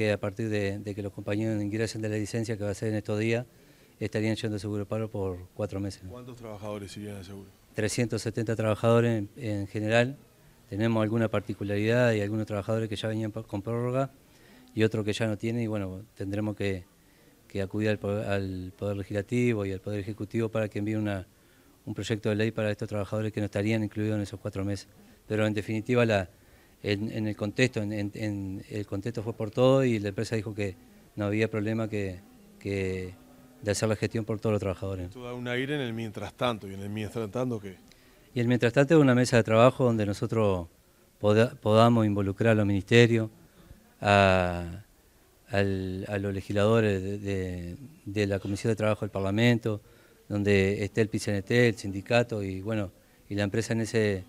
que a partir de, que los compañeros ingresen de la licencia, que va a ser en estos días, estarían yendo a seguro paro por cuatro meses. ¿Cuántos trabajadores irían a seguro? 370 trabajadores en, general. Tenemos alguna particularidad y algunos trabajadores que ya venían con prórroga y otros que ya no tienen. Y bueno, tendremos que, acudir al poder, Legislativo y al Poder Ejecutivo para que envíen una, un proyecto de ley para estos trabajadores que no estarían incluidos en esos cuatro meses. Pero en definitiva, la, en, el contexto, en, el contexto fue por todo y la empresa dijo que no había problema que, de hacer la gestión por todos los trabajadores. Esto da un aire en el mientras tanto, ¿y en el mientras tanto qué? Y el mientras tanto es una mesa de trabajo donde nosotros podamos involucrar a los ministerios, a, los legisladores de, la Comisión de Trabajo del Parlamento, donde esté el PCNT, el sindicato y bueno, y la empresa en ese,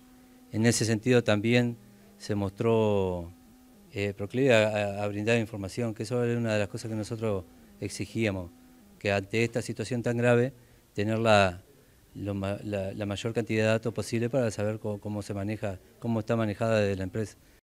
en ese sentido también se mostró eh, proclive a, brindar información, que eso era una de las cosas que nosotros exigíamos, que ante esta situación tan grave, tener la, mayor cantidad de datos posible para saber cómo, se maneja, cómo está manejada desde la empresa.